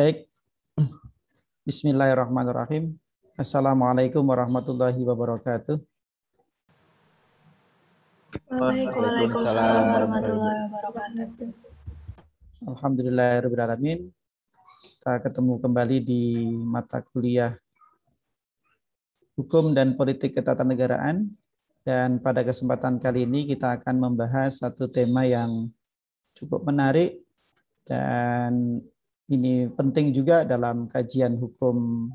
Baik. Bismillahirrahmanirrahim. Assalamualaikum warahmatullahi wabarakatuh. Waalaikumsalam warahmatullahi wabarakatuh. Alhamdulillahirrahmanirrahim. Kita ketemu kembali di mata kuliah Hukum dan Politik Ketatanegaraan. Dan pada kesempatan kali ini kita akan membahas satu tema yang cukup menarik dan ini penting juga dalam kajian hukum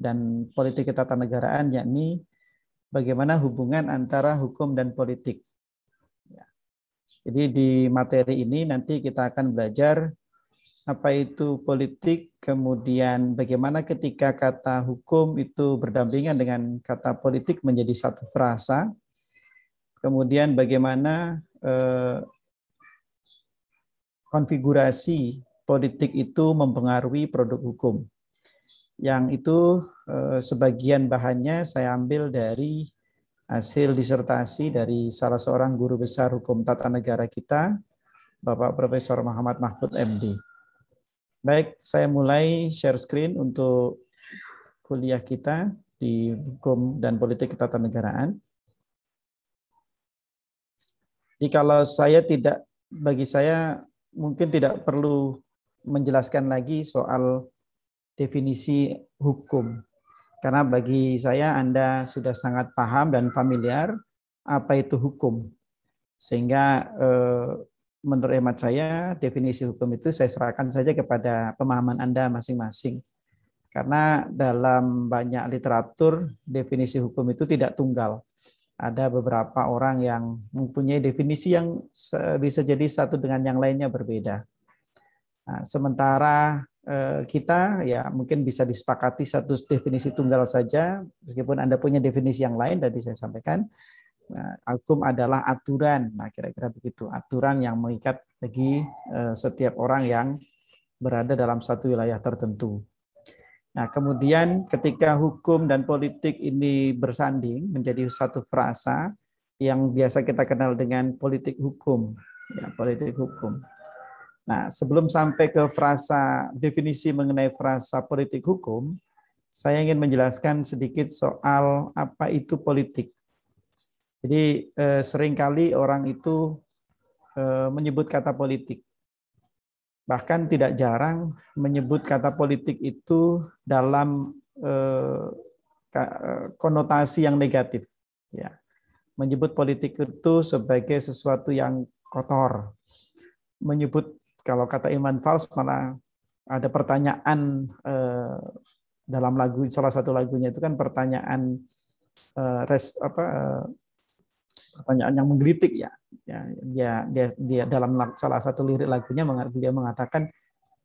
dan politik ketatanegaraan yakni bagaimana hubungan antara hukum dan politik. Ya. Jadi di materi ini nanti kita akan belajar apa itu politik, kemudian bagaimana ketika kata hukum itu berdampingan dengan kata politik menjadi satu frasa, kemudian bagaimana eh, konfigurasi politik itu mempengaruhi produk hukum. Yang itu eh, sebagian bahannya saya ambil dari hasil disertasi dari salah seorang guru besar hukum tata negara kita, Bapak Profesor Muhammad Mahfud MD. Baik, saya mulai share screen untuk kuliah kita di hukum dan politik tata Jadi kalau saya tidak, bagi saya mungkin tidak perlu menjelaskan lagi soal definisi hukum. Karena bagi saya Anda sudah sangat paham dan familiar apa itu hukum. Sehingga eh, menurut hemat saya definisi hukum itu saya serahkan saja kepada pemahaman Anda masing-masing. Karena dalam banyak literatur definisi hukum itu tidak tunggal. Ada beberapa orang yang mempunyai definisi yang bisa jadi satu dengan yang lainnya berbeda. Nah, sementara eh, kita ya mungkin bisa disepakati satu definisi tunggal saja meskipun anda punya definisi yang lain tadi saya sampaikan nah, hukum adalah aturan nah kira-kira begitu aturan yang mengikat bagi eh, setiap orang yang berada dalam satu wilayah tertentu nah kemudian ketika hukum dan politik ini bersanding menjadi satu frasa yang biasa kita kenal dengan politik hukum ya politik hukum Nah, sebelum sampai ke frasa definisi mengenai frasa politik hukum, saya ingin menjelaskan sedikit soal apa itu politik. Jadi eh, seringkali orang itu eh, menyebut kata politik. Bahkan tidak jarang menyebut kata politik itu dalam eh, konotasi yang negatif, ya. Menyebut politik itu sebagai sesuatu yang kotor, menyebut kalau kata Iman Fals malah ada pertanyaan eh, dalam lagu salah satu lagunya itu kan pertanyaan eh, res apa eh, pertanyaan yang mengkritik ya. ya dia dia dia dalam salah satu lirik lagunya dia mengatakan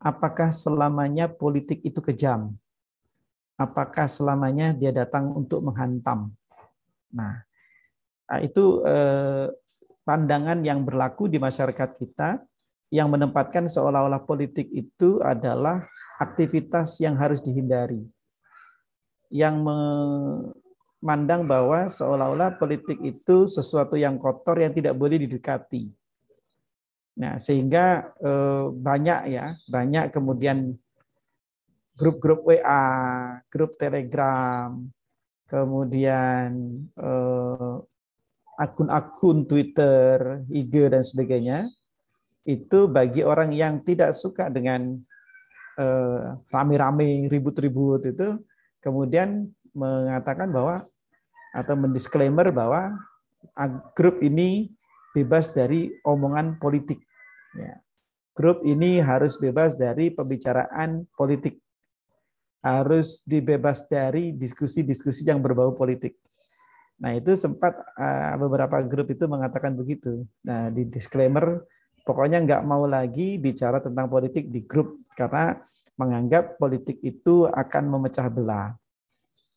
apakah selamanya politik itu kejam? Apakah selamanya dia datang untuk menghantam? Nah, ah, itu eh, pandangan yang berlaku di masyarakat kita yang menempatkan seolah-olah politik itu adalah aktivitas yang harus dihindari. Yang memandang bahwa seolah-olah politik itu sesuatu yang kotor yang tidak boleh didekati. Nah, sehingga eh, banyak ya, banyak kemudian grup-grup WA, grup Telegram, kemudian eh, akun-akun Twitter, IG dan sebagainya itu bagi orang yang tidak suka dengan eh, rame-rame, ribut-ribut itu, kemudian mengatakan bahwa atau mendisklaimer bahwa grup ini bebas dari omongan politik. Ya. Grup ini harus bebas dari pembicaraan politik, harus dibebas dari diskusi-diskusi yang berbau politik. Nah itu sempat eh, beberapa grup itu mengatakan begitu. Nah di disclaimer pokoknya nggak mau lagi bicara tentang politik di grup karena menganggap politik itu akan memecah belah.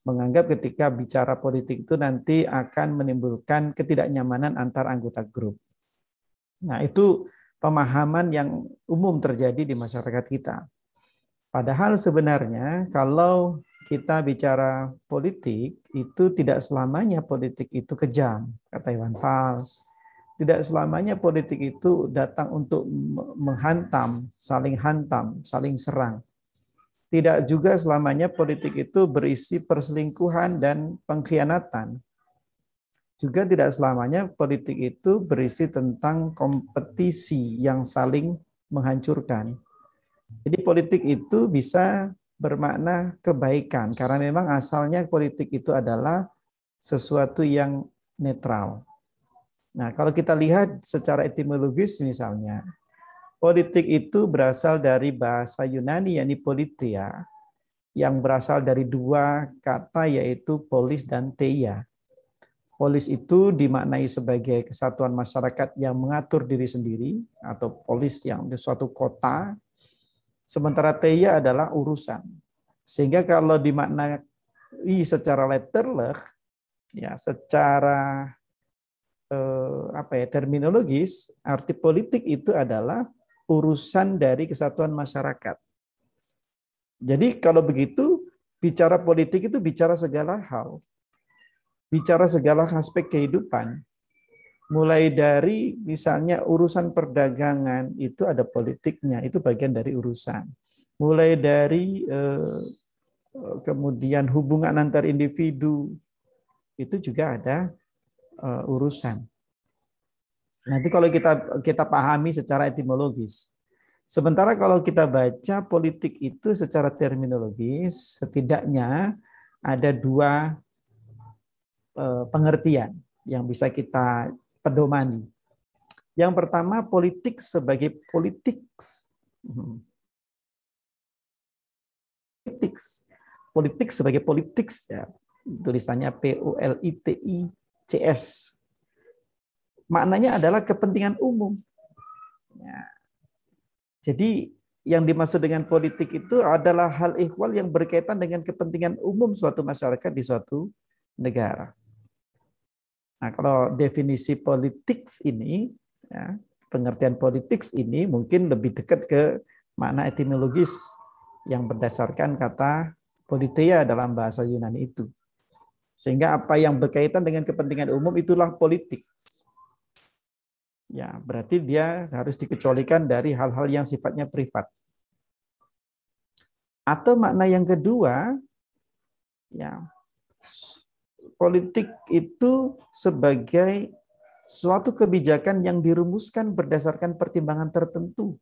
Menganggap ketika bicara politik itu nanti akan menimbulkan ketidaknyamanan antar anggota grup. Nah, itu pemahaman yang umum terjadi di masyarakat kita. Padahal sebenarnya kalau kita bicara politik, itu tidak selamanya politik itu kejam, kata Iwan Fals tidak selamanya politik itu datang untuk menghantam, saling hantam, saling serang. Tidak juga selamanya politik itu berisi perselingkuhan dan pengkhianatan. Juga tidak selamanya politik itu berisi tentang kompetisi yang saling menghancurkan. Jadi politik itu bisa bermakna kebaikan karena memang asalnya politik itu adalah sesuatu yang netral Nah, kalau kita lihat secara etimologis misalnya, politik itu berasal dari bahasa Yunani yakni politia yang berasal dari dua kata yaitu polis dan teia. Polis itu dimaknai sebagai kesatuan masyarakat yang mengatur diri sendiri atau polis yang di suatu kota. Sementara teia adalah urusan. Sehingga kalau dimaknai secara letterleh, ya secara eh, apa ya terminologis arti politik itu adalah urusan dari kesatuan masyarakat. Jadi kalau begitu bicara politik itu bicara segala hal. Bicara segala aspek kehidupan. Mulai dari misalnya urusan perdagangan itu ada politiknya, itu bagian dari urusan. Mulai dari eh, kemudian hubungan antar individu itu juga ada uh, urusan. Nanti kalau kita kita pahami secara etimologis. Sementara kalau kita baca politik itu secara terminologis setidaknya ada dua eh, pengertian yang bisa kita pedomani. Yang pertama politik sebagai politik. Hmm. Politik. Politik sebagai politik ya. Tulisannya P O L I T I CS. Maknanya adalah kepentingan umum. Ya. Jadi yang dimaksud dengan politik itu adalah hal ikhwal yang berkaitan dengan kepentingan umum suatu masyarakat di suatu negara. Nah, kalau definisi politik ini, ya, pengertian politik ini mungkin lebih dekat ke makna etimologis yang berdasarkan kata politeia dalam bahasa Yunani itu. Sehingga apa yang berkaitan dengan kepentingan umum itulah politik. Ya, berarti dia harus dikecualikan dari hal-hal yang sifatnya privat. Atau makna yang kedua, ya, politik itu sebagai suatu kebijakan yang dirumuskan berdasarkan pertimbangan tertentu.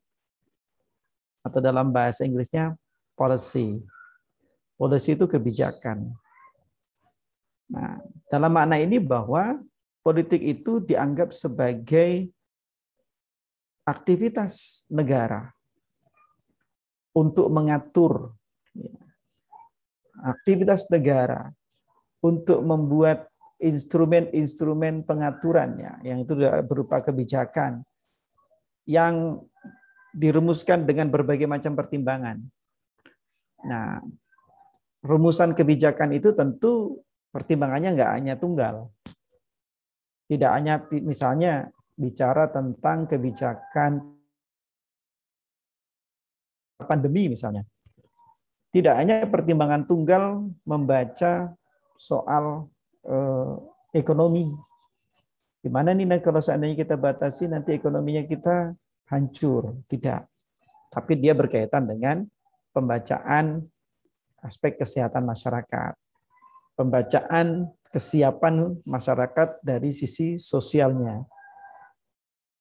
Atau dalam bahasa Inggrisnya policy. Policy itu kebijakan. Nah, dalam makna ini bahwa politik itu dianggap sebagai aktivitas negara untuk mengatur ya, aktivitas negara untuk membuat instrumen-instrumen pengaturannya yang itu berupa kebijakan yang dirumuskan dengan berbagai macam pertimbangan. Nah, rumusan kebijakan itu tentu Pertimbangannya nggak hanya tunggal. Tidak hanya misalnya bicara tentang kebijakan pandemi misalnya. Tidak hanya pertimbangan tunggal membaca soal eh, ekonomi. mana nih nah, kalau seandainya kita batasi nanti ekonominya kita hancur? Tidak. Tapi dia berkaitan dengan pembacaan aspek kesehatan masyarakat pembacaan kesiapan masyarakat dari sisi sosialnya.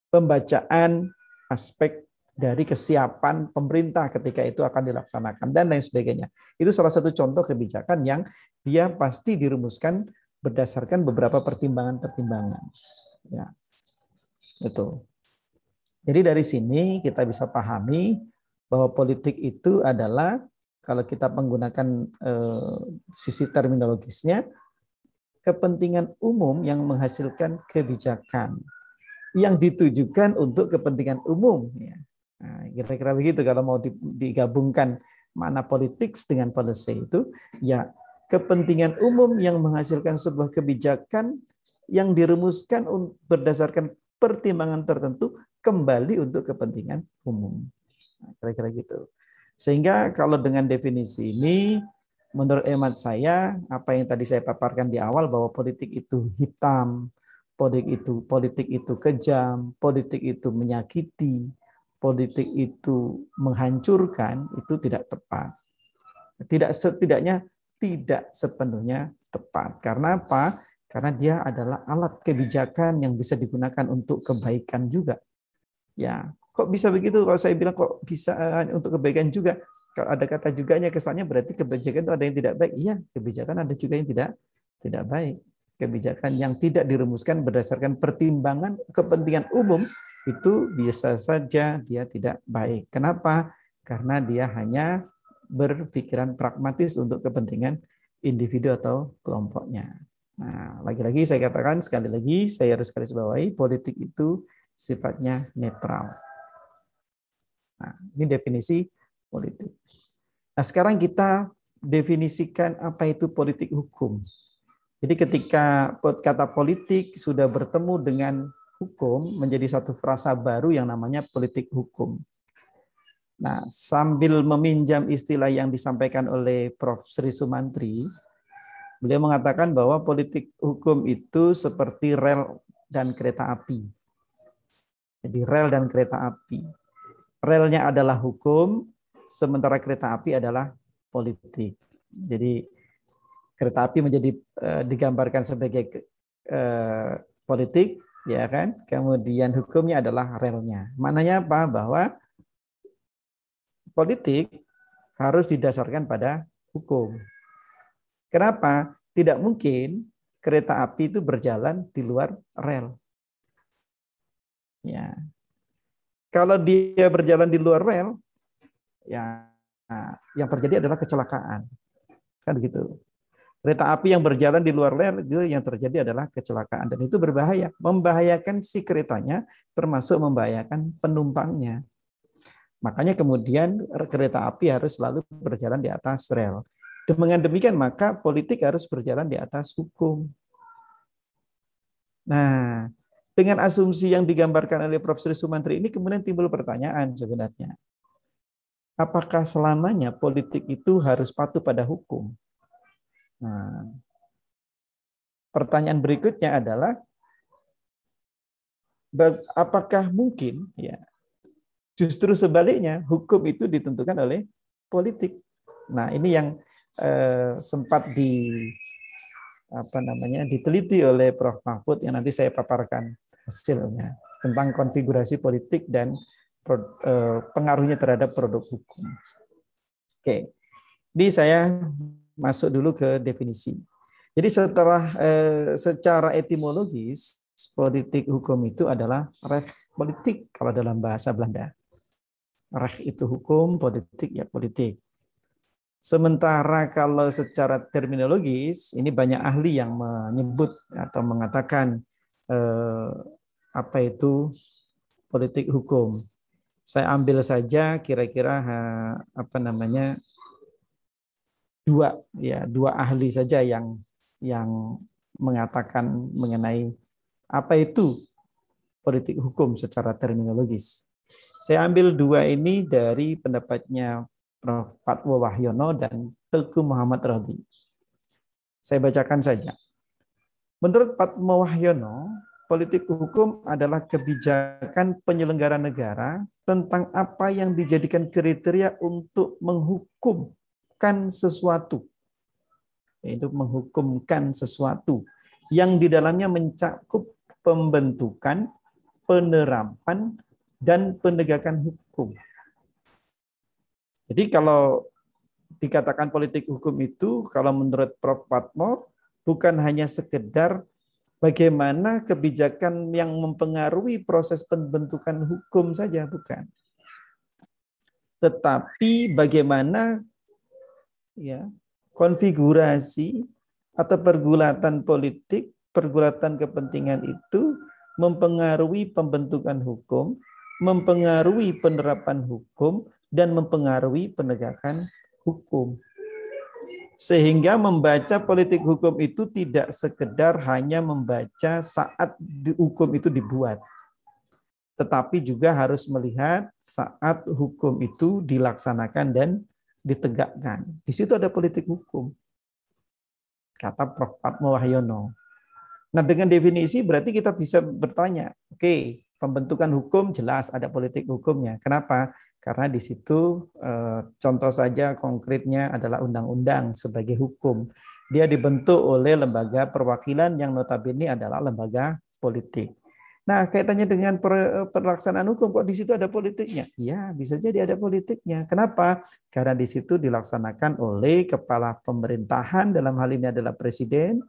Pembacaan aspek dari kesiapan pemerintah ketika itu akan dilaksanakan dan lain sebagainya. Itu salah satu contoh kebijakan yang dia pasti dirumuskan berdasarkan beberapa pertimbangan-pertimbangan. Ya. Itu. Jadi dari sini kita bisa pahami bahwa politik itu adalah kalau kita menggunakan eh, sisi terminologisnya, kepentingan umum yang menghasilkan kebijakan yang ditujukan untuk kepentingan umum. Ya. Nah, kira-kira begitu kalau mau digabungkan mana politik dengan policy itu, ya kepentingan umum yang menghasilkan sebuah kebijakan yang dirumuskan berdasarkan pertimbangan tertentu kembali untuk kepentingan umum. Nah, kira-kira gitu. Sehingga kalau dengan definisi ini, menurut hemat saya, apa yang tadi saya paparkan di awal bahwa politik itu hitam, politik itu politik itu kejam, politik itu menyakiti, politik itu menghancurkan, itu tidak tepat. Tidak setidaknya tidak sepenuhnya tepat. Karena apa? Karena dia adalah alat kebijakan yang bisa digunakan untuk kebaikan juga. Ya, Kok bisa begitu? Kalau saya bilang kok bisa eh, untuk kebaikan juga. Kalau ada kata juganya kesannya berarti kebijakan itu ada yang tidak baik. Iya, kebijakan ada juga yang tidak tidak baik. Kebijakan yang tidak dirumuskan berdasarkan pertimbangan kepentingan umum itu biasa saja dia tidak baik. Kenapa? Karena dia hanya berpikiran pragmatis untuk kepentingan individu atau kelompoknya. Nah, lagi-lagi saya katakan sekali lagi saya harus garis bawahi politik itu sifatnya netral. Nah, ini definisi politik. Nah, sekarang kita definisikan apa itu politik hukum. Jadi ketika kata politik sudah bertemu dengan hukum menjadi satu frasa baru yang namanya politik hukum. Nah, sambil meminjam istilah yang disampaikan oleh Prof. Sri Sumantri, beliau mengatakan bahwa politik hukum itu seperti rel dan kereta api. Jadi rel dan kereta api relnya adalah hukum, sementara kereta api adalah politik. Jadi kereta api menjadi uh, digambarkan sebagai uh, politik, ya kan? Kemudian hukumnya adalah relnya. Mananya apa? Bahwa politik harus didasarkan pada hukum. Kenapa? Tidak mungkin kereta api itu berjalan di luar rel. Ya, kalau dia berjalan di luar rel, ya yang terjadi adalah kecelakaan. Kan begitu. Kereta api yang berjalan di luar rel itu yang terjadi adalah kecelakaan dan itu berbahaya, membahayakan si keretanya termasuk membahayakan penumpangnya. Makanya kemudian kereta api harus selalu berjalan di atas rel. Dengan demikian maka politik harus berjalan di atas hukum. Nah, dengan asumsi yang digambarkan oleh Prof. Sri Sumantri ini kemudian timbul pertanyaan sebenarnya. Apakah selamanya politik itu harus patuh pada hukum? Nah, pertanyaan berikutnya adalah apakah mungkin ya justru sebaliknya hukum itu ditentukan oleh politik. Nah, ini yang eh, sempat di apa namanya diteliti oleh Prof Mahfud yang nanti saya paparkan hasilnya tentang konfigurasi politik dan eh, pengaruhnya terhadap produk hukum. Oke, ini saya masuk dulu ke definisi. Jadi setelah eh, secara etimologis politik hukum itu adalah ref politik kalau dalam bahasa Belanda. Ref itu hukum, politik ya politik. Sementara kalau secara terminologis ini banyak ahli yang menyebut atau mengatakan eh, apa itu politik hukum. Saya ambil saja kira-kira apa namanya dua ya dua ahli saja yang yang mengatakan mengenai apa itu politik hukum secara terminologis. Saya ambil dua ini dari pendapatnya Prof. Patwo Wahyono dan Teguh Muhammad Rodi. Saya bacakan saja. Menurut Patmo Wahyono, politik hukum adalah kebijakan penyelenggara negara tentang apa yang dijadikan kriteria untuk menghukumkan sesuatu. Itu menghukumkan sesuatu yang di dalamnya mencakup pembentukan, penerapan, dan penegakan hukum. Jadi kalau dikatakan politik hukum itu, kalau menurut Prof. Patmo, bukan hanya sekedar bagaimana kebijakan yang mempengaruhi proses pembentukan hukum saja bukan tetapi bagaimana ya konfigurasi atau pergulatan politik pergulatan kepentingan itu mempengaruhi pembentukan hukum mempengaruhi penerapan hukum dan mempengaruhi penegakan hukum sehingga membaca politik hukum itu tidak sekedar hanya membaca saat hukum itu dibuat tetapi juga harus melihat saat hukum itu dilaksanakan dan ditegakkan. Di situ ada politik hukum. Kata Prof. Padma Wahyono. Nah, dengan definisi berarti kita bisa bertanya, oke, okay, pembentukan hukum jelas ada politik hukumnya. Kenapa? Karena di situ eh, contoh saja konkretnya adalah undang-undang sebagai hukum. Dia dibentuk oleh lembaga perwakilan yang notabene adalah lembaga politik. Nah, kaitannya dengan pelaksanaan hukum, kok di situ ada politiknya? Ya, bisa jadi ada politiknya. Kenapa? Karena di situ dilaksanakan oleh kepala pemerintahan, dalam hal ini adalah presiden,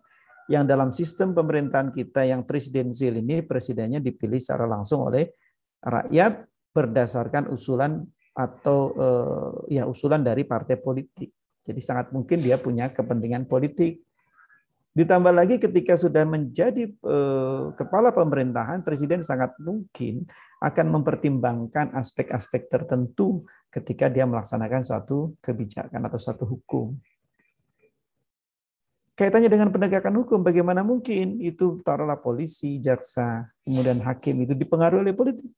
yang dalam sistem pemerintahan kita yang presidensil ini, presidennya dipilih secara langsung oleh rakyat, berdasarkan usulan atau eh, ya usulan dari partai politik. Jadi sangat mungkin dia punya kepentingan politik. Ditambah lagi ketika sudah menjadi eh, kepala pemerintahan, presiden sangat mungkin akan mempertimbangkan aspek-aspek tertentu ketika dia melaksanakan suatu kebijakan atau suatu hukum. Kaitannya dengan penegakan hukum, bagaimana mungkin itu taruhlah polisi, jaksa, kemudian hakim itu dipengaruhi oleh politik?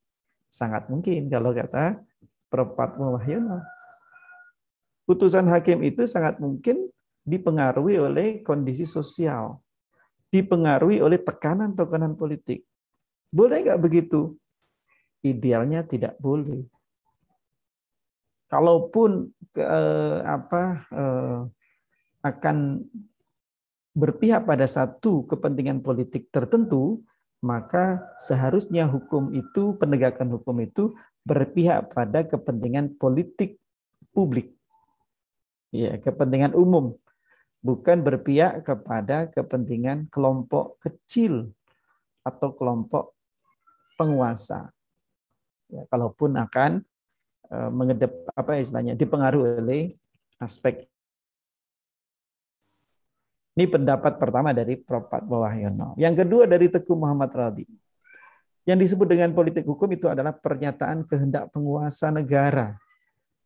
Sangat mungkin kalau kata Perempat Wahyono. Putusan hakim itu sangat mungkin dipengaruhi oleh kondisi sosial, dipengaruhi oleh tekanan-tekanan politik. Boleh nggak begitu? Idealnya tidak boleh. Kalaupun eh, apa eh, akan berpihak pada satu kepentingan politik tertentu, maka seharusnya hukum itu, penegakan hukum itu berpihak pada kepentingan politik publik. Ya, kepentingan umum, bukan berpihak kepada kepentingan kelompok kecil atau kelompok penguasa. Ya, kalaupun akan eh, mengedep apa istilahnya dipengaruhi oleh aspek ini pendapat pertama dari Prof. Pat Wahyono. Yang kedua dari Teguh Muhammad Radhi. Yang disebut dengan politik hukum itu adalah pernyataan kehendak penguasa negara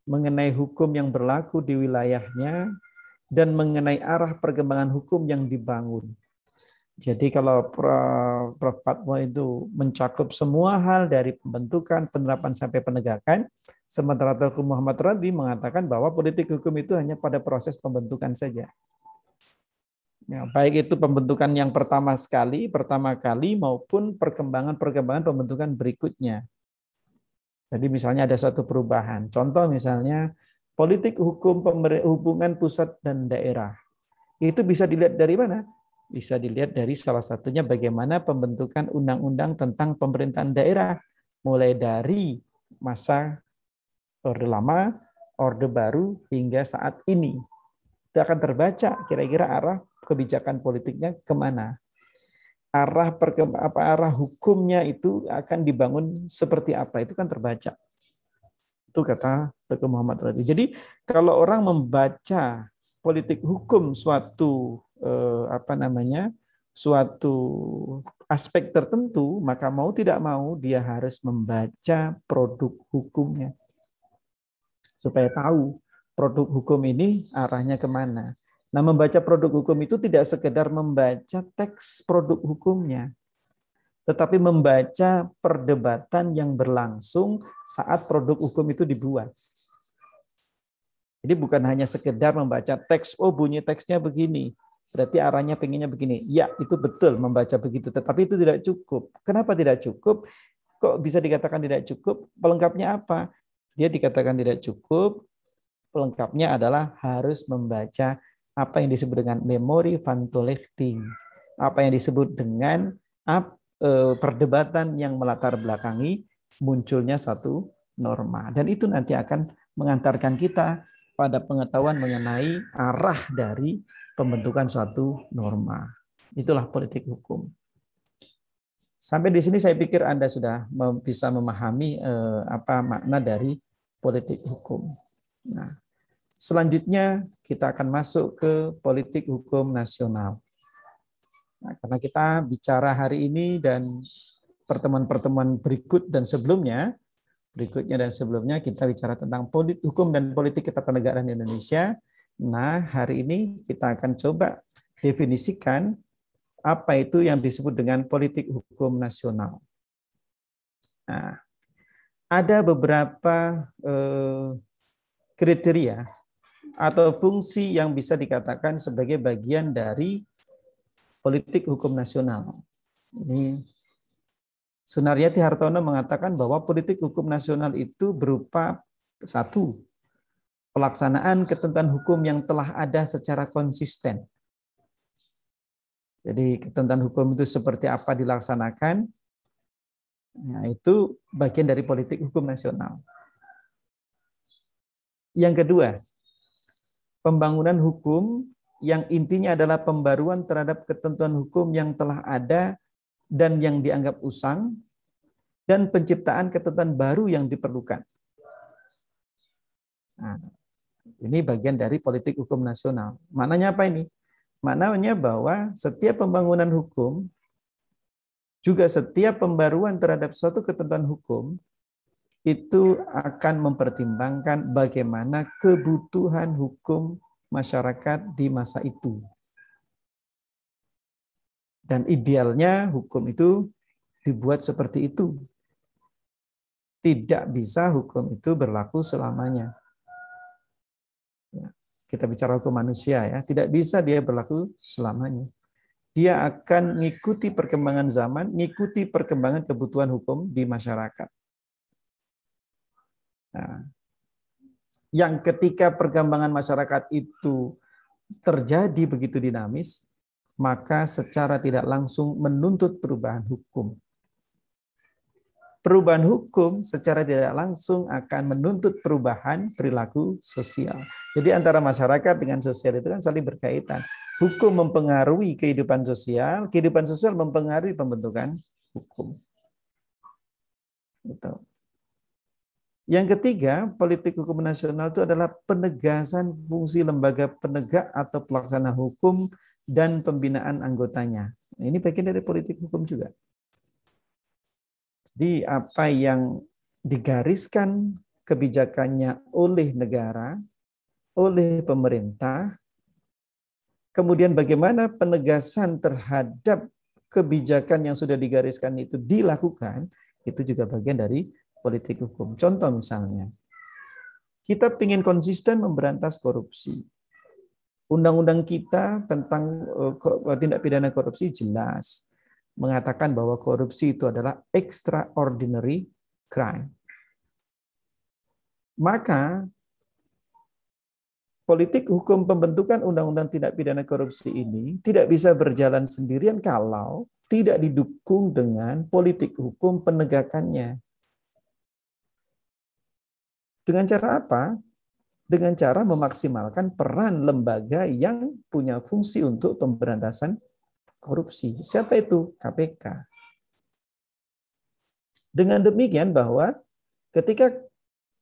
mengenai hukum yang berlaku di wilayahnya dan mengenai arah perkembangan hukum yang dibangun. Jadi kalau Prof. Patmo itu mencakup semua hal dari pembentukan, penerapan sampai penegakan, sementara Teguh Muhammad Radhi mengatakan bahwa politik hukum itu hanya pada proses pembentukan saja. Ya, baik itu pembentukan yang pertama sekali, pertama kali maupun perkembangan-perkembangan pembentukan berikutnya. Jadi misalnya ada satu perubahan. Contoh misalnya politik hukum hubungan pusat dan daerah. Itu bisa dilihat dari mana? Bisa dilihat dari salah satunya bagaimana pembentukan undang-undang tentang pemerintahan daerah mulai dari masa Orde Lama, Orde Baru hingga saat ini itu akan terbaca kira-kira arah kebijakan politiknya kemana arah apa arah hukumnya itu akan dibangun seperti apa itu kan terbaca itu kata Teguh Muhammad Radhi jadi kalau orang membaca politik hukum suatu eh, apa namanya suatu aspek tertentu maka mau tidak mau dia harus membaca produk hukumnya supaya tahu produk hukum ini arahnya kemana. Nah, membaca produk hukum itu tidak sekedar membaca teks produk hukumnya, tetapi membaca perdebatan yang berlangsung saat produk hukum itu dibuat. Jadi bukan hanya sekedar membaca teks, oh bunyi teksnya begini, berarti arahnya pengennya begini. Ya, itu betul membaca begitu, tetapi itu tidak cukup. Kenapa tidak cukup? Kok bisa dikatakan tidak cukup? Pelengkapnya apa? Dia dikatakan tidak cukup pelengkapnya adalah harus membaca apa yang disebut dengan memori fantolekting, apa yang disebut dengan e, perdebatan yang melatar belakangi munculnya satu norma. Dan itu nanti akan mengantarkan kita pada pengetahuan mengenai arah dari pembentukan suatu norma. Itulah politik hukum. Sampai di sini saya pikir Anda sudah bisa memahami e, apa makna dari politik hukum. Nah, Selanjutnya kita akan masuk ke politik hukum nasional. Nah, karena kita bicara hari ini dan pertemuan-pertemuan berikut dan sebelumnya, berikutnya dan sebelumnya kita bicara tentang politik hukum dan politik ketatanegaraan Indonesia. Nah, hari ini kita akan coba definisikan apa itu yang disebut dengan politik hukum nasional. Nah, ada beberapa eh, kriteria atau fungsi yang bisa dikatakan sebagai bagian dari politik hukum nasional. Ini Sunaryati Hartono mengatakan bahwa politik hukum nasional itu berupa satu pelaksanaan ketentuan hukum yang telah ada secara konsisten. Jadi ketentuan hukum itu seperti apa dilaksanakan, nah, itu bagian dari politik hukum nasional. Yang kedua, pembangunan hukum yang intinya adalah pembaruan terhadap ketentuan hukum yang telah ada dan yang dianggap usang dan penciptaan ketentuan baru yang diperlukan. Nah, ini bagian dari politik hukum nasional. Maknanya apa ini? Maknanya bahwa setiap pembangunan hukum juga setiap pembaruan terhadap suatu ketentuan hukum itu akan mempertimbangkan bagaimana kebutuhan hukum masyarakat di masa itu. Dan idealnya hukum itu dibuat seperti itu. Tidak bisa hukum itu berlaku selamanya. Ya, kita bicara hukum manusia ya, tidak bisa dia berlaku selamanya. Dia akan mengikuti perkembangan zaman, mengikuti perkembangan kebutuhan hukum di masyarakat Nah, yang ketika perkembangan masyarakat itu terjadi begitu dinamis, maka secara tidak langsung menuntut perubahan hukum. Perubahan hukum secara tidak langsung akan menuntut perubahan perilaku sosial. Jadi antara masyarakat dengan sosial itu kan saling berkaitan. Hukum mempengaruhi kehidupan sosial, kehidupan sosial mempengaruhi pembentukan hukum. Gitu. Yang ketiga, politik hukum nasional itu adalah penegasan fungsi lembaga penegak atau pelaksana hukum dan pembinaan anggotanya. Nah, ini bagian dari politik hukum juga. Jadi apa yang digariskan kebijakannya oleh negara, oleh pemerintah, kemudian bagaimana penegasan terhadap kebijakan yang sudah digariskan itu dilakukan, itu juga bagian dari politik hukum. Contoh misalnya, kita ingin konsisten memberantas korupsi. Undang-undang kita tentang eh, eh, tindak pidana korupsi jelas mengatakan bahwa korupsi itu adalah extraordinary crime. Maka politik hukum pembentukan undang-undang tindak pidana korupsi ini tidak bisa berjalan sendirian kalau tidak didukung dengan politik hukum penegakannya. Dengan cara apa? Dengan cara memaksimalkan peran lembaga yang punya fungsi untuk pemberantasan korupsi. Siapa itu? KPK. Dengan demikian bahwa ketika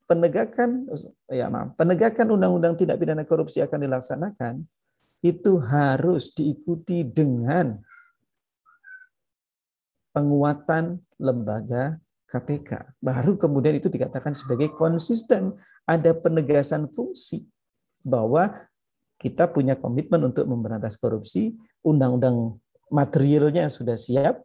penegakan ya maaf, penegakan undang-undang tidak pidana korupsi akan dilaksanakan, itu harus diikuti dengan penguatan lembaga KPK. Baru kemudian itu dikatakan sebagai konsisten. Ada penegasan fungsi bahwa kita punya komitmen untuk memberantas korupsi, undang-undang materialnya sudah siap,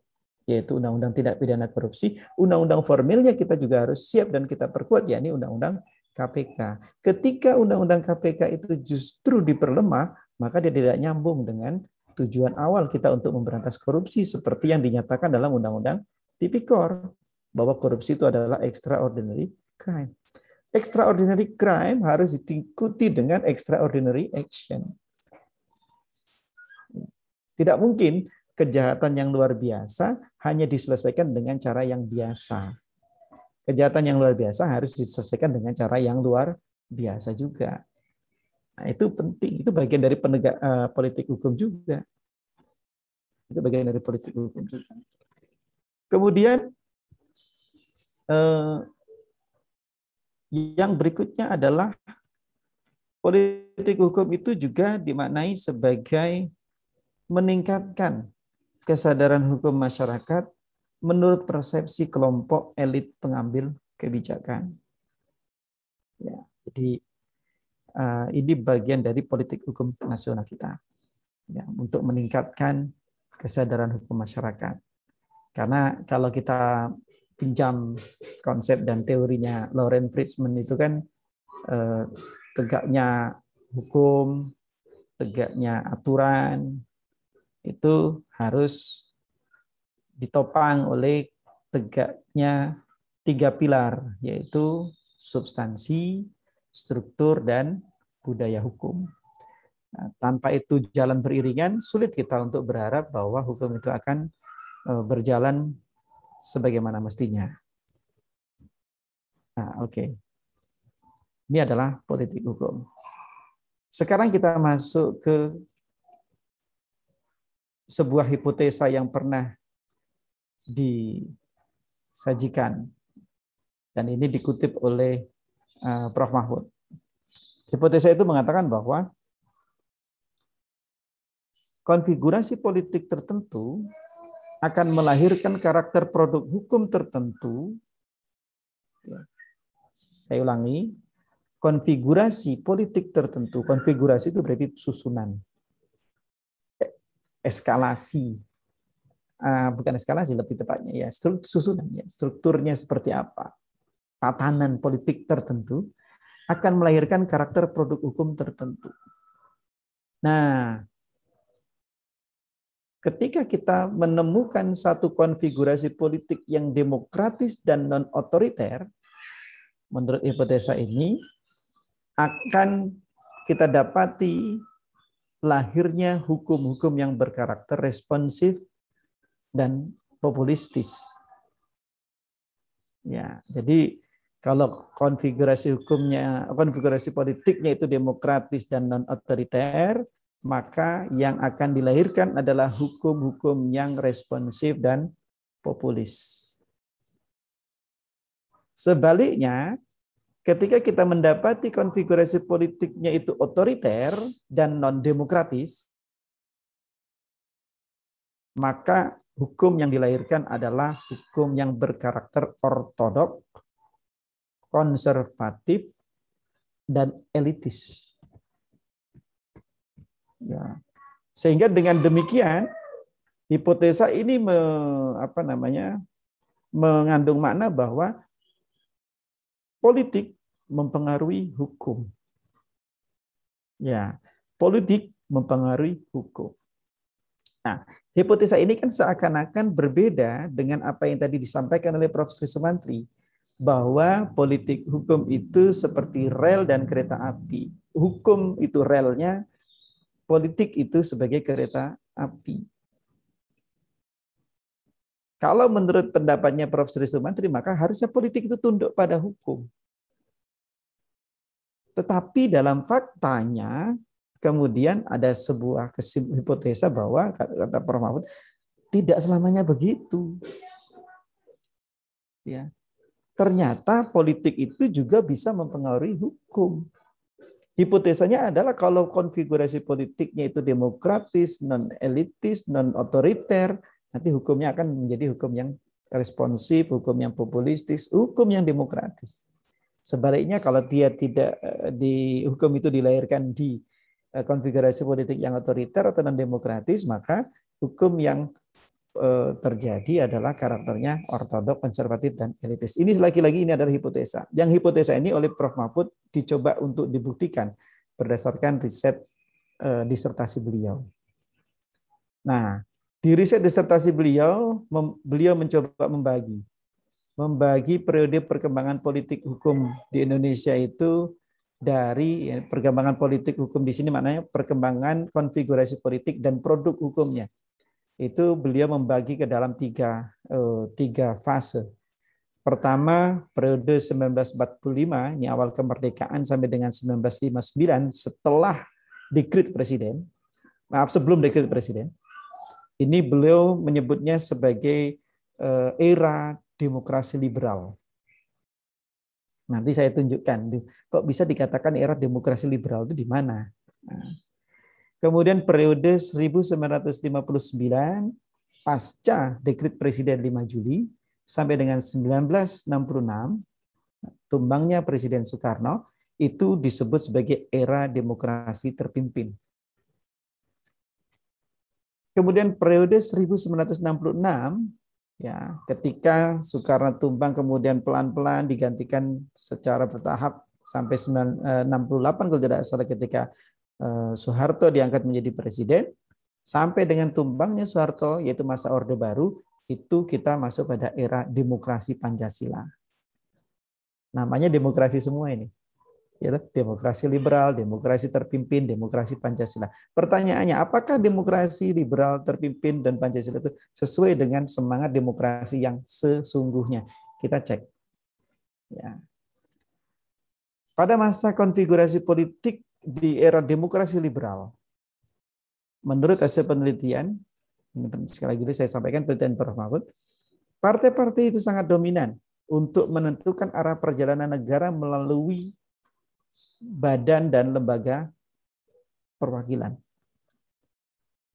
yaitu undang-undang tidak pidana korupsi, undang-undang formilnya kita juga harus siap dan kita perkuat, yakni undang-undang KPK. Ketika undang-undang KPK itu justru diperlemah, maka dia tidak nyambung dengan tujuan awal kita untuk memberantas korupsi seperti yang dinyatakan dalam undang-undang tipikor bahwa korupsi itu adalah extraordinary crime. Extraordinary crime harus diikuti dengan extraordinary action. Tidak mungkin kejahatan yang luar biasa hanya diselesaikan dengan cara yang biasa. Kejahatan yang luar biasa harus diselesaikan dengan cara yang luar biasa juga. Nah, itu penting, itu bagian dari penegak uh, eh, politik hukum juga. Itu bagian dari politik hukum juga. Kemudian eh, yang berikutnya adalah politik hukum itu juga dimaknai sebagai meningkatkan kesadaran hukum masyarakat menurut persepsi kelompok elit pengambil kebijakan. Ya, jadi uh, ini bagian dari politik hukum nasional kita ya, untuk meningkatkan kesadaran hukum masyarakat. Karena kalau kita pinjam konsep dan teorinya Loren Fritzman itu kan eh, tegaknya hukum, tegaknya aturan itu harus ditopang oleh tegaknya tiga pilar yaitu substansi, struktur dan budaya hukum. Nah, tanpa itu jalan beriringan sulit kita untuk berharap bahwa hukum itu akan eh, berjalan sebagaimana mestinya. Nah, oke. Okay. Ini adalah politik hukum. Sekarang kita masuk ke sebuah hipotesa yang pernah disajikan dan ini dikutip oleh eh, Prof Mahfud. Hipotesa itu mengatakan bahwa konfigurasi politik tertentu akan melahirkan karakter produk hukum tertentu. Ya. Saya ulangi, konfigurasi politik tertentu. Konfigurasi itu berarti susunan, eskalasi, ah, bukan eskalasi lebih tepatnya ya susunan ya, strukturnya seperti apa, tatanan politik tertentu akan melahirkan karakter produk hukum tertentu. Nah, ketika kita menemukan satu konfigurasi politik yang demokratis dan non otoriter menurut hipotesa ini akan kita dapati lahirnya hukum-hukum yang berkarakter responsif dan populistis. Ya, jadi kalau konfigurasi hukumnya, konfigurasi politiknya itu demokratis dan non otoriter, maka yang akan dilahirkan adalah hukum-hukum yang responsif dan populis. Sebaliknya, ketika kita mendapati konfigurasi politiknya itu otoriter dan non-demokratis, maka hukum yang dilahirkan adalah hukum yang berkarakter ortodok, konservatif, dan elitis. Ya. Sehingga dengan demikian hipotesa ini me, apa namanya mengandung makna bahwa politik mempengaruhi hukum. Ya, politik mempengaruhi hukum. Nah, hipotesa ini kan seakan-akan berbeda dengan apa yang tadi disampaikan oleh Prof. Sri Sumantri bahwa politik hukum itu seperti rel dan kereta api. Hukum itu relnya, politik itu sebagai kereta api. Kalau menurut pendapatnya Prof. Sri Sumantri, maka harusnya politik itu tunduk pada hukum. Tetapi dalam faktanya, kemudian ada sebuah hipotesa bahwa, kata Prof. Mahfud, tidak selamanya begitu. Ya, ternyata politik itu juga bisa mempengaruhi hukum. Hipotesanya adalah kalau konfigurasi politiknya itu demokratis, non-elitis, non-otoriter, nanti hukumnya akan menjadi hukum yang responsif, hukum yang populistis, hukum yang demokratis. Sebaliknya kalau dia tidak eh, di hukum itu dilahirkan di eh, konfigurasi politik yang otoriter atau non demokratis, maka hukum yang Eh, terjadi adalah karakternya ortodok, konservatif, dan elitis. Ini lagi-lagi ini adalah hipotesa. Yang hipotesa ini oleh Prof. Mahfud dicoba untuk dibuktikan berdasarkan riset eh, disertasi beliau. Nah, di riset disertasi beliau, beliau mencoba membagi. Membagi periode perkembangan politik hukum di Indonesia itu dari ya, perkembangan politik hukum di sini maknanya perkembangan konfigurasi politik dan produk hukumnya itu beliau membagi ke dalam tiga, eh, tiga fase. Pertama, periode 1945, ini awal kemerdekaan sampai dengan 1959, setelah dekret presiden, maaf sebelum dekret presiden, ini beliau menyebutnya sebagai eh, era demokrasi liberal. Nanti saya tunjukkan, kok bisa dikatakan era demokrasi liberal itu di mana? Nah, Kemudian periode 1959 pasca dekrit Presiden 5 Juli sampai dengan 1966 tumbangnya Presiden Soekarno itu disebut sebagai era demokrasi terpimpin. Kemudian periode 1966 ya ketika Soekarno tumbang kemudian pelan-pelan digantikan secara bertahap sampai 68 eh, kalau tidak salah ketika Eh, Soeharto diangkat menjadi presiden, sampai dengan tumbangnya Soeharto, yaitu masa Orde Baru, itu kita masuk pada era demokrasi Pancasila. Namanya demokrasi semua ini. Ya, demokrasi liberal, demokrasi terpimpin, demokrasi Pancasila. Pertanyaannya, apakah demokrasi liberal terpimpin dan Pancasila itu sesuai dengan semangat demokrasi yang sesungguhnya? Kita cek. Ya. Pada masa konfigurasi politik di era demokrasi liberal, menurut hasil penelitian, sekali lagi saya sampaikan penelitian Prof. Mahfud, partai-partai itu sangat dominan untuk menentukan arah perjalanan negara melalui badan dan lembaga perwakilan.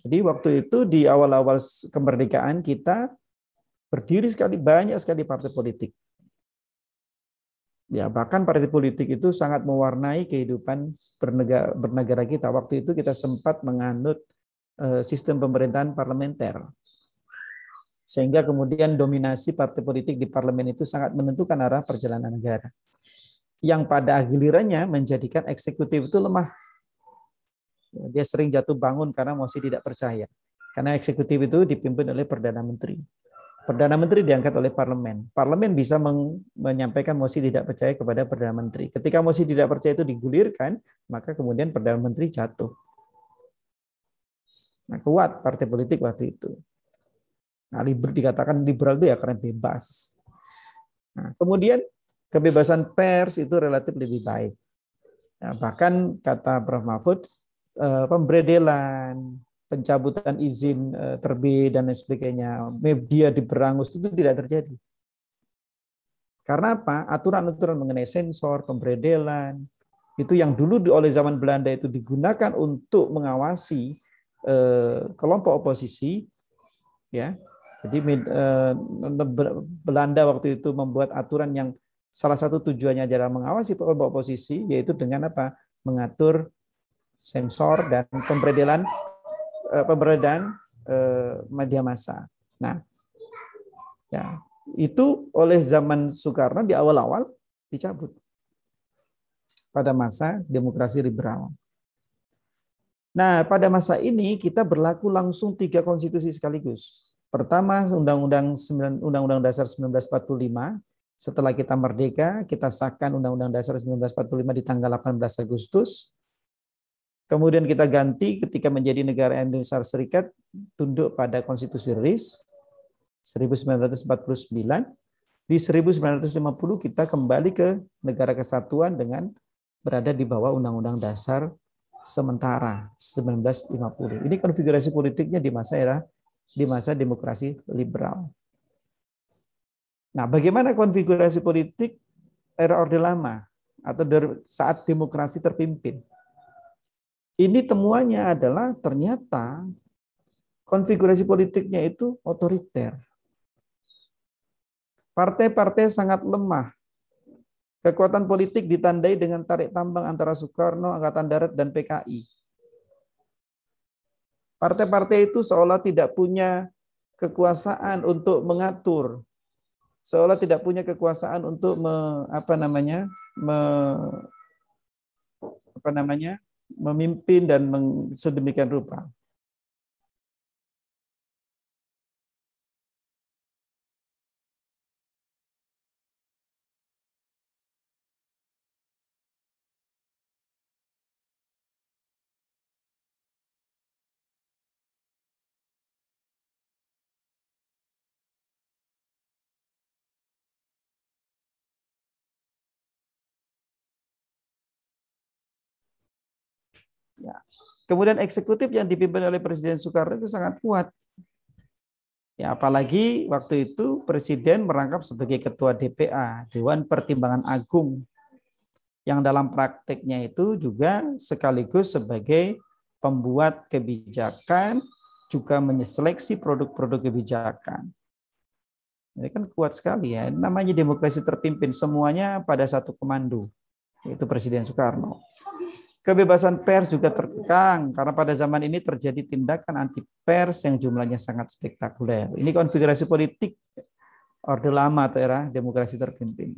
Jadi waktu itu di awal-awal kemerdekaan kita berdiri sekali banyak sekali partai politik. Ya, bahkan partai politik itu sangat mewarnai kehidupan bernegara, bernegara kita. Waktu itu kita sempat menganut eh, sistem pemerintahan parlementer. Sehingga kemudian dominasi partai politik di parlemen itu sangat menentukan arah perjalanan negara. Yang pada gilirannya menjadikan eksekutif itu lemah. Ya, dia sering jatuh bangun karena masih tidak percaya. Karena eksekutif itu dipimpin oleh Perdana Menteri. Perdana Menteri diangkat oleh parlemen. Parlemen bisa menyampaikan mosi tidak percaya kepada Perdana Menteri. Ketika mosi tidak percaya itu digulirkan, maka kemudian Perdana Menteri jatuh. Nah, kuat partai politik waktu itu. Nah, liber, dikatakan liberal itu ya karena bebas. Nah, kemudian kebebasan pers itu relatif lebih baik. Nah, bahkan kata Prof. Mahfud, eh, pemberedelan, pencabutan izin eh, terbit dan lain sebagainya, media diberangus itu tidak terjadi. Karena apa? Aturan-aturan mengenai sensor, pemberedelan, itu yang dulu oleh zaman Belanda itu digunakan untuk mengawasi eh, kelompok oposisi, ya. Jadi eh, Belanda waktu itu membuat aturan yang salah satu tujuannya adalah mengawasi kelompok oposisi, yaitu dengan apa? Mengatur sensor dan pemberedelan Eh, pemberedahan eh, media massa. Nah, ya itu oleh zaman Soekarno di awal-awal dicabut pada masa demokrasi liberal. Nah, pada masa ini kita berlaku langsung tiga konstitusi sekaligus. Pertama, Undang-Undang Undang-Undang Dasar 1945. Setelah kita merdeka, kita sahkan Undang-Undang Dasar 1945 di tanggal 18 Agustus. Kemudian kita ganti ketika menjadi negara Indonesia Serikat tunduk pada konstitusi RIS 1949. Di 1950 kita kembali ke negara kesatuan dengan berada di bawah Undang-Undang Dasar sementara 1950. Ini konfigurasi politiknya di masa era di masa demokrasi liberal. Nah, bagaimana konfigurasi politik era Orde Lama atau saat demokrasi terpimpin? Ini temuannya adalah ternyata konfigurasi politiknya itu otoriter. Partai-partai sangat lemah. Kekuatan politik ditandai dengan tarik tambang antara Soekarno, Angkatan Darat, dan PKI. Partai-partai itu seolah tidak punya kekuasaan untuk mengatur, seolah tidak punya kekuasaan untuk me, apa namanya me, apa namanya memimpin dan sedemikian rupa. Ya. Kemudian eksekutif yang dipimpin oleh Presiden Soekarno itu sangat kuat. Ya, apalagi waktu itu Presiden merangkap sebagai Ketua DPA, Dewan Pertimbangan Agung, yang dalam prakteknya itu juga sekaligus sebagai pembuat kebijakan, juga menyeleksi produk-produk kebijakan. Ini kan kuat sekali ya. Namanya demokrasi terpimpin semuanya pada satu komando, yaitu Presiden Soekarno. Kebebasan pers juga terkekang karena pada zaman ini terjadi tindakan anti pers yang jumlahnya sangat spektakuler. Ini konfigurasi politik Orde Lama atau era demokrasi terpimpin.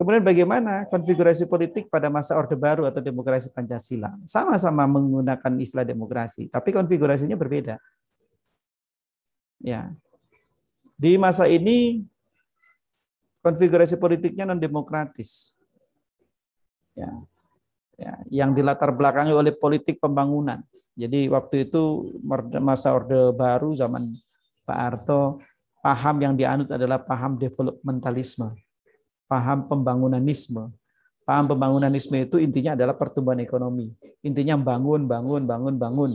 Kemudian bagaimana konfigurasi politik pada masa Orde Baru atau demokrasi Pancasila? Sama-sama menggunakan istilah demokrasi, tapi konfigurasinya berbeda. Ya. Di masa ini konfigurasi politiknya non demokratis ya, ya, yang dilatar belakangi oleh politik pembangunan. Jadi waktu itu masa Orde Baru zaman Pak Arto, paham yang dianut adalah paham developmentalisme, paham pembangunanisme. Paham pembangunanisme itu intinya adalah pertumbuhan ekonomi. Intinya bangun, bangun, bangun, bangun.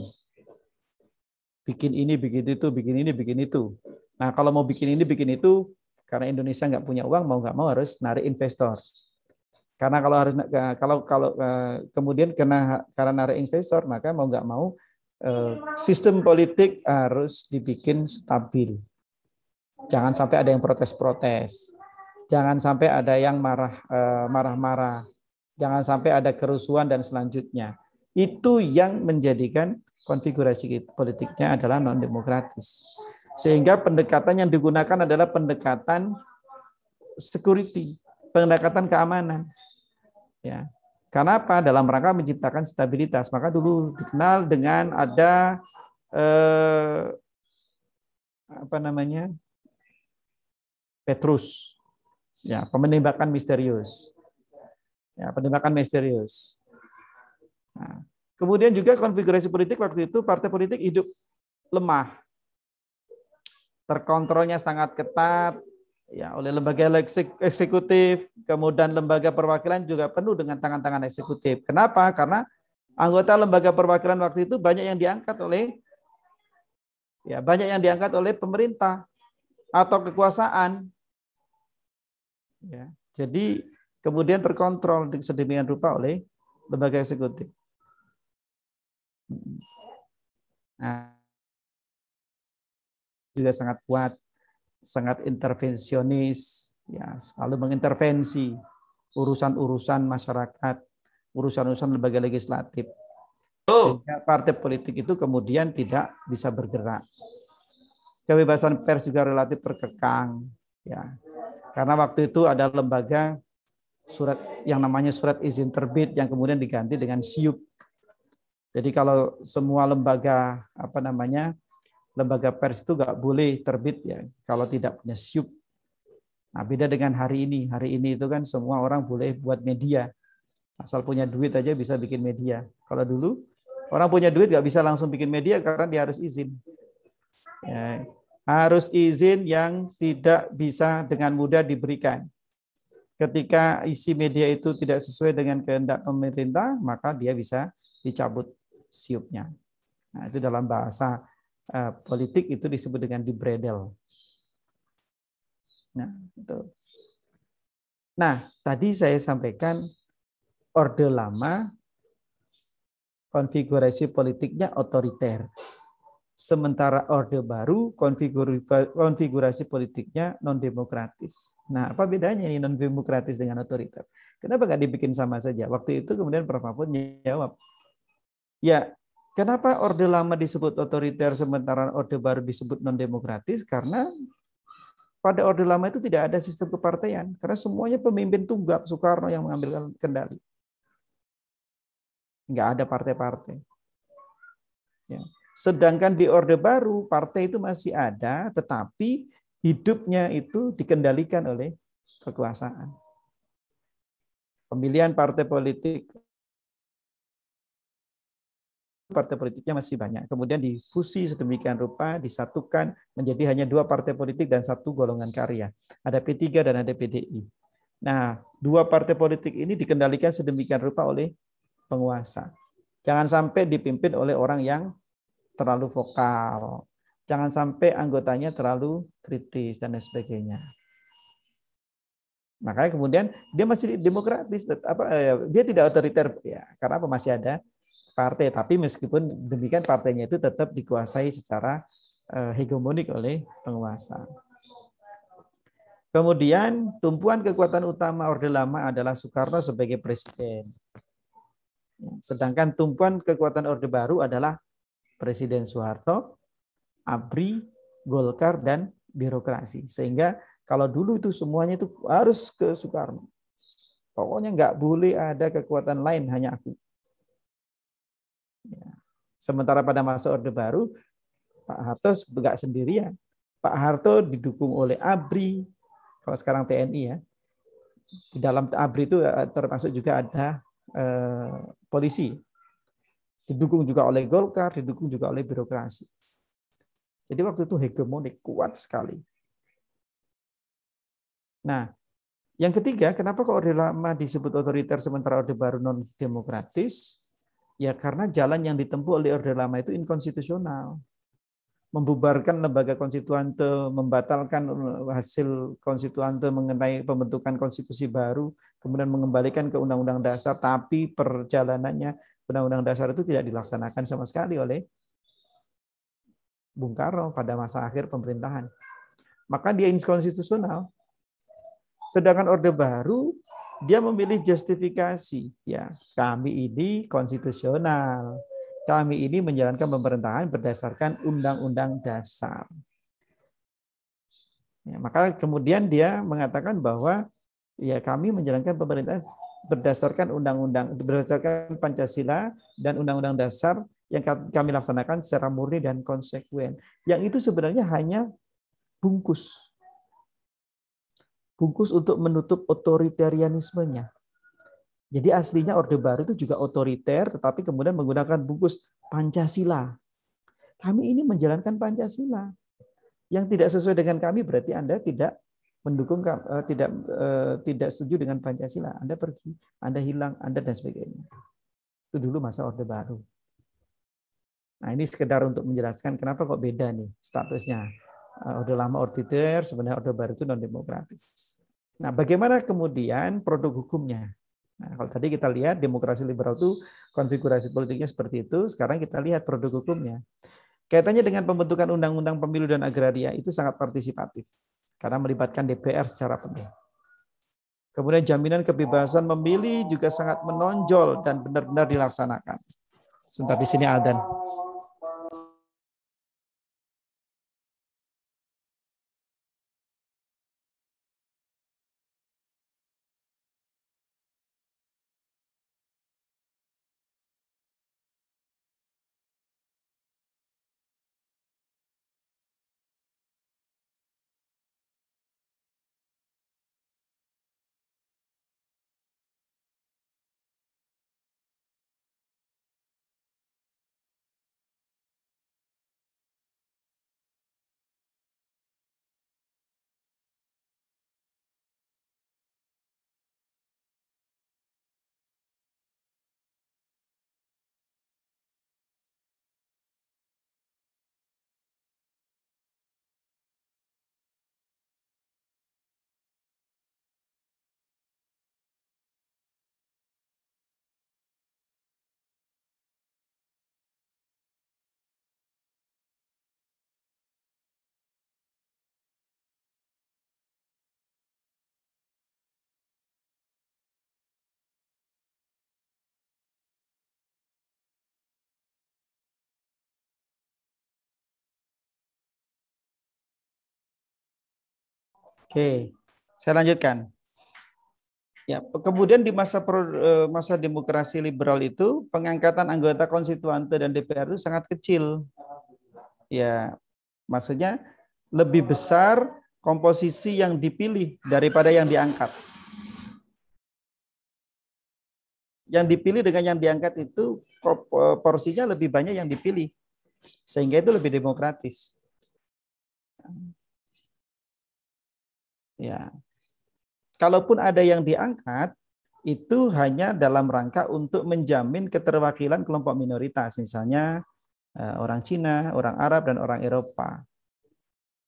Bikin ini, bikin itu, bikin ini, bikin itu. Nah kalau mau bikin ini, bikin itu, karena Indonesia nggak punya uang, mau nggak mau harus narik investor. Karena kalau harus eh, kalau kalau eh, kemudian kena karena narik investor maka mau nggak mau eh, sistem politik harus dibikin stabil. Jangan sampai ada yang protes-protes. Jangan sampai ada yang marah marah-marah. Jangan sampai ada kerusuhan dan selanjutnya. Itu yang menjadikan konfigurasi politiknya adalah non demokratis. Sehingga pendekatan yang digunakan adalah pendekatan security, pendekatan keamanan. Ya. Karena Dalam rangka menciptakan stabilitas. Maka dulu dikenal dengan ada eh, apa namanya? Petrus. Ya, penembakan misterius. Ya, penembakan misterius. Nah, kemudian juga konfigurasi politik waktu itu partai politik hidup lemah. Terkontrolnya sangat ketat, ya oleh lembaga eksekutif, kemudian lembaga perwakilan juga penuh dengan tangan-tangan eksekutif. Kenapa? Karena anggota lembaga perwakilan waktu itu banyak yang diangkat oleh ya banyak yang diangkat oleh pemerintah atau kekuasaan. Ya, jadi kemudian terkontrol sedemikian rupa oleh lembaga eksekutif. Nah, juga sangat kuat sangat intervensionis, ya selalu mengintervensi urusan-urusan masyarakat, urusan-urusan lembaga legislatif. Oh. Sehingga partai politik itu kemudian tidak bisa bergerak. Kebebasan pers juga relatif terkekang, ya. Karena waktu itu ada lembaga surat yang namanya surat izin terbit yang kemudian diganti dengan siup. Jadi kalau semua lembaga apa namanya lembaga pers itu nggak boleh terbit ya kalau tidak punya siup. Nah, beda dengan hari ini. Hari ini itu kan semua orang boleh buat media. Asal punya duit aja bisa bikin media. Kalau dulu orang punya duit nggak bisa langsung bikin media karena dia harus izin. Ya, harus izin yang tidak bisa dengan mudah diberikan. Ketika isi media itu tidak sesuai dengan kehendak pemerintah, maka dia bisa dicabut siupnya. Nah, itu dalam bahasa Ah, politik itu disebut dengan dibredel. Nah, itu. Nah, tadi saya sampaikan Orde Lama konfigurasi politiknya otoriter. Sementara Orde Baru konfigurasi politiknya non-demokratis. Nah, apa bedanya ini non-demokratis dengan otoriter? Kenapa nggak dibikin sama saja? Waktu itu kemudian Prof. Mahfud jawab, ya Kenapa Orde Lama disebut otoriter sementara Orde Baru disebut non-demokratis? Karena pada Orde Lama itu tidak ada sistem kepartaian. Karena semuanya pemimpin tunggal Soekarno yang mengambil kendali. Enggak ada partai-partai. Ya. Sedangkan di Orde Baru, partai itu masih ada, tetapi hidupnya itu dikendalikan oleh kekuasaan. Pemilihan partai politik partai politiknya masih banyak. Kemudian difusi sedemikian rupa, disatukan menjadi hanya dua partai politik dan satu golongan karya. Ada P3 dan ada PDI. Nah, dua partai politik ini dikendalikan sedemikian rupa oleh penguasa. Jangan sampai dipimpin oleh orang yang terlalu vokal. Jangan sampai anggotanya terlalu kritis dan lain sebagainya. Makanya kemudian dia masih demokratis, apa, eh, dia tidak otoriter ya, karena apa masih ada partai. Tapi meskipun demikian partainya itu tetap dikuasai secara eh, hegemonik oleh penguasa. Kemudian tumpuan kekuatan utama Orde Lama adalah Soekarno sebagai presiden. Ya, sedangkan tumpuan kekuatan Orde Baru adalah Presiden Soeharto, ABRI, Golkar, dan birokrasi. Sehingga kalau dulu itu semuanya itu harus ke Soekarno. Pokoknya nggak boleh ada kekuatan lain hanya aku. Sementara pada masa Orde Baru, Pak Harto nggak sendirian. Pak Harto didukung oleh ABRI, kalau sekarang TNI ya. Di dalam ABRI itu eh, termasuk juga ada eh, polisi. Didukung juga oleh Golkar, didukung juga oleh birokrasi. Jadi waktu itu hegemonik, kuat sekali. Nah, yang ketiga, kenapa kok Orde Lama disebut otoriter sementara Orde Baru non-demokratis? Ya karena jalan yang ditempuh oleh Orde Lama itu inkonstitusional. Membubarkan lembaga konstituante, membatalkan uh, hasil konstituante mengenai pembentukan konstitusi baru, kemudian mengembalikan ke Undang-Undang Dasar, tapi perjalanannya Undang-Undang Dasar itu tidak dilaksanakan sama sekali oleh Bung Karno pada masa akhir pemerintahan. Maka dia inkonstitusional. Sedangkan Orde Baru dia memilih justifikasi ya kami ini konstitusional kami ini menjalankan pemerintahan berdasarkan undang-undang dasar ya, maka kemudian dia mengatakan bahwa ya kami menjalankan pemerintahan berdasarkan undang-undang berdasarkan pancasila dan undang-undang dasar yang kami laksanakan secara murni dan konsekuen yang itu sebenarnya hanya bungkus bungkus untuk menutup otoritarianismenya. Jadi aslinya Orde Baru itu juga otoriter, tetapi kemudian menggunakan bungkus Pancasila. Kami ini menjalankan Pancasila. Yang tidak sesuai dengan kami berarti Anda tidak mendukung, eh, tidak eh, tidak setuju dengan Pancasila. Anda pergi, Anda hilang, Anda dan sebagainya. Itu dulu masa Orde Baru. Nah ini sekedar untuk menjelaskan kenapa kok beda nih statusnya Eh, Orde Lama ordeter, sebenarnya Orde Baru itu non-demokratis. Nah, bagaimana kemudian produk hukumnya? Nah, kalau tadi kita lihat demokrasi liberal itu konfigurasi politiknya seperti itu, sekarang kita lihat produk hukumnya. Kaitannya dengan pembentukan undang-undang pemilu dan agraria itu sangat partisipatif karena melibatkan DPR secara penuh. Kemudian jaminan kebebasan memilih juga sangat menonjol dan benar-benar dilaksanakan. Sebentar di sini Adan. Oke, saya lanjutkan. Ya, kemudian di masa pro, e, masa demokrasi liberal itu pengangkatan anggota konstituante dan DPR itu sangat kecil. Ya, maksudnya lebih besar komposisi yang dipilih daripada yang diangkat. Yang dipilih dengan yang diangkat itu e, porsinya lebih banyak yang dipilih. Sehingga itu lebih demokratis. Ya. Kalaupun ada yang diangkat, itu hanya dalam rangka untuk menjamin keterwakilan kelompok minoritas, misalnya eh, orang Cina, orang Arab, dan orang Eropa.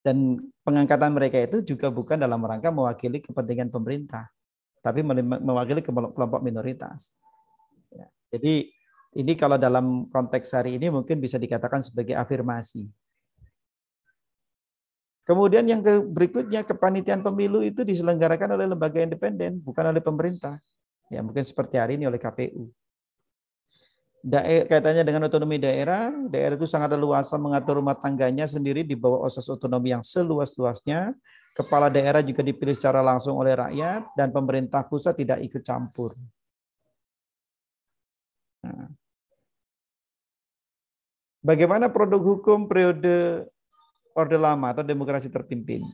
Dan pengangkatan mereka itu juga bukan dalam rangka mewakili kepentingan pemerintah, tapi mewakili kelompok minoritas. Ya. Jadi ini kalau dalam konteks hari ini mungkin bisa dikatakan sebagai afirmasi. Kemudian yang berikutnya kepanitiaan pemilu itu diselenggarakan oleh lembaga independen, bukan oleh pemerintah. Ya mungkin seperti hari ini oleh KPU. Daer, kaitannya dengan otonomi daerah, daerah itu sangat leluasa mengatur rumah tangganya sendiri di bawah osas otonomi yang seluas-luasnya. Kepala daerah juga dipilih secara langsung oleh rakyat dan pemerintah pusat tidak ikut campur. Nah. Bagaimana produk hukum periode Orde Lama atau demokrasi terpimpin.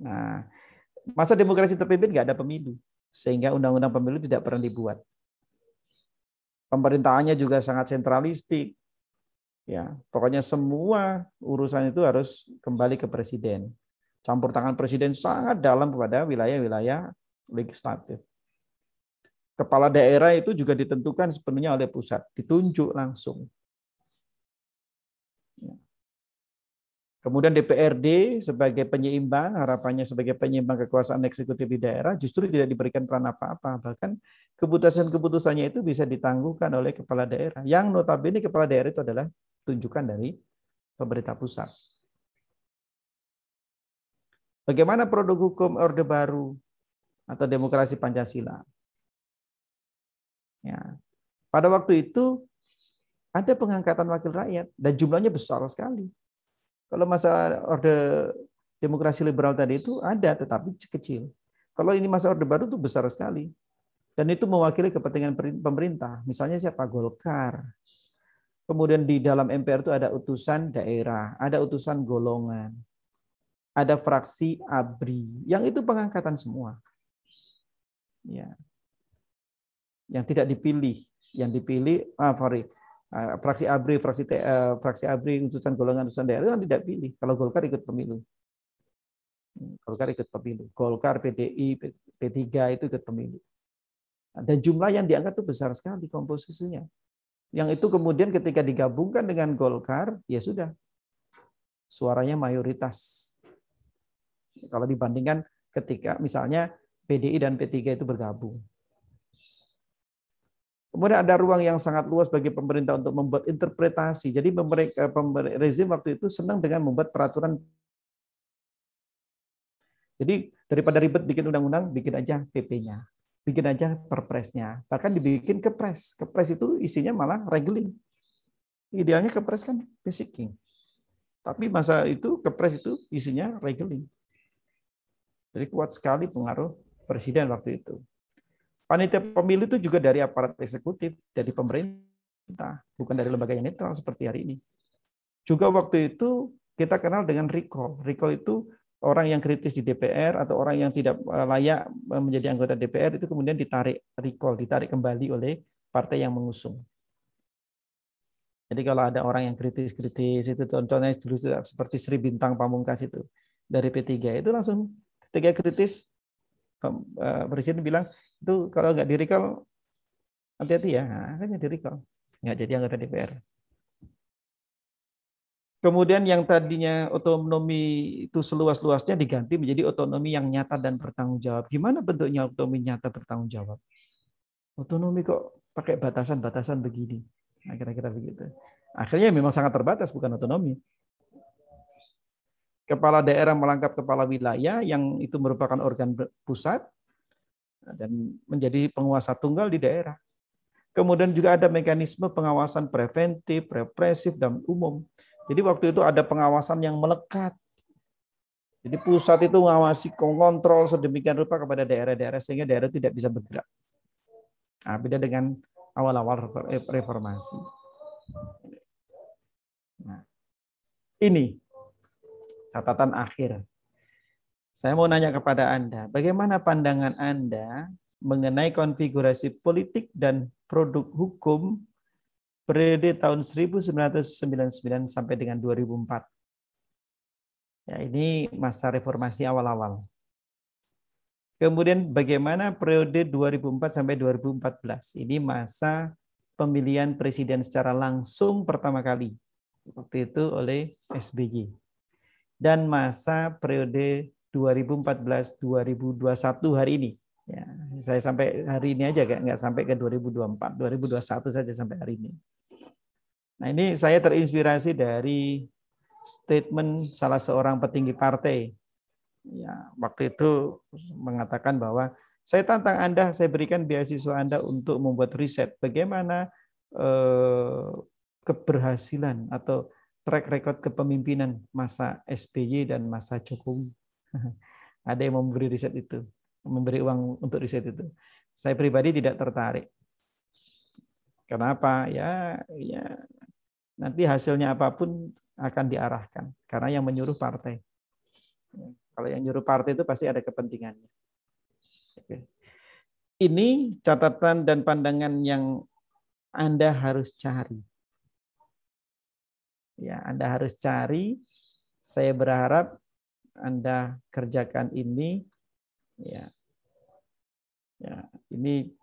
Nah, masa demokrasi terpimpin nggak ada pemilu, sehingga undang-undang pemilu tidak pernah dibuat. Pemerintahannya juga sangat sentralistik. Ya, pokoknya semua urusan itu harus kembali ke presiden. Campur tangan presiden sangat dalam kepada wilayah-wilayah legislatif kepala daerah itu juga ditentukan sepenuhnya oleh pusat, ditunjuk langsung. Kemudian DPRD sebagai penyeimbang, harapannya sebagai penyeimbang kekuasaan eksekutif di daerah justru tidak diberikan peran apa-apa. Bahkan keputusan-keputusannya itu bisa ditangguhkan oleh kepala daerah. Yang notabene kepala daerah itu adalah tunjukkan dari pemerintah pusat. Bagaimana produk hukum Orde Baru atau demokrasi Pancasila? Ya. Pada waktu itu ada pengangkatan wakil rakyat dan jumlahnya besar sekali kalau masa orde demokrasi liberal tadi itu ada, tetapi kecil. Kalau ini masa orde baru itu besar sekali. Dan itu mewakili kepentingan pemerintah. Misalnya siapa? Golkar. Kemudian di dalam MPR itu ada utusan daerah, ada utusan golongan, ada fraksi ABRI. Yang itu pengangkatan semua. Ya. Yang tidak dipilih, yang dipilih ah, sorry, Ah, fraksi ABRI, fraksi eh, fraksi ABRI, utusan golongan, utusan daerah kan tidak pilih. Kalau Golkar ikut pemilu. Hmm, Golkar ikut pemilu. Golkar, PDI, P3 itu ikut pemilu. Nah, dan jumlah yang diangkat itu besar sekali komposisinya. Yang itu kemudian ketika digabungkan dengan Golkar, ya sudah. Suaranya mayoritas. Kalau dibandingkan ketika misalnya PDI dan P3 itu bergabung. Kemudian ada ruang yang sangat luas bagi pemerintah untuk membuat interpretasi. Jadi mereka eh, rezim waktu itu senang dengan membuat peraturan. Jadi daripada ribet bikin undang-undang, bikin aja PP-nya, bikin aja perpresnya. Bahkan dibikin kepres. Kepres itu isinya malah regeling. Idealnya kepres kan basic king. Tapi masa itu kepres itu isinya regeling. Jadi kuat sekali pengaruh presiden waktu itu. Panitia pemilu itu juga dari aparat eksekutif, dari pemerintah, bukan dari lembaga yang netral seperti hari ini. Juga waktu itu kita kenal dengan recall. Recall itu orang yang kritis di DPR atau orang yang tidak eh, layak eh, menjadi anggota DPR itu kemudian ditarik recall, ditarik kembali oleh partai yang mengusung. Jadi kalau ada orang yang kritis-kritis itu contohnya dulu seperti Sri Bintang Pamungkas itu dari P3 itu langsung ketika kritis eh, Presiden bilang itu kalau nggak di recall, hati-hati ya, nah, kan jadi di recall. Nggak jadi anggota DPR. Kemudian yang tadinya otonomi itu seluas-luasnya diganti menjadi otonomi yang nyata dan bertanggung jawab. Gimana bentuknya otonomi nyata bertanggung jawab? Otonomi kok pakai batasan-batasan begini? kira kira nah, begitu. Akhirnya memang sangat terbatas, bukan otonomi. Kepala daerah melangkap kepala wilayah yang itu merupakan organ pusat, Nah, dan menjadi penguasa tunggal di daerah. Kemudian juga ada mekanisme pengawasan preventif, represif, dan umum. Jadi waktu itu ada pengawasan yang melekat. Jadi pusat itu mengawasi kontrol sedemikian rupa kepada daerah-daerah sehingga daerah tidak bisa bergerak. Nah, beda dengan awal-awal eh, reformasi. Nah, ini catatan akhir saya mau nanya kepada Anda, bagaimana pandangan Anda mengenai konfigurasi politik dan produk hukum periode tahun 1999 sampai dengan 2004? Ya, ini masa reformasi awal-awal. Kemudian bagaimana periode 2004 sampai 2014? Ini masa pemilihan presiden secara langsung pertama kali waktu itu oleh SBY dan masa periode 2014-2021 hari ini. Ya, saya sampai hari ini aja nggak sampai ke 2024, 2021 saja sampai hari ini. Nah ini saya terinspirasi dari statement salah seorang petinggi partai. Ya, waktu itu mengatakan bahwa saya tantang Anda, saya berikan beasiswa Anda untuk membuat riset bagaimana eh, keberhasilan atau track record kepemimpinan masa SBY dan masa Jokowi. Ada yang memberi riset itu, memberi uang untuk riset itu. Saya pribadi tidak tertarik. Kenapa? Ya, ya nanti hasilnya apapun akan diarahkan karena yang menyuruh partai. Kalau yang nyuruh partai itu pasti ada kepentingannya. Oke. Ini catatan dan pandangan yang Anda harus cari. Ya, Anda harus cari. Saya berharap anda kerjakan ini ya. Ya, ini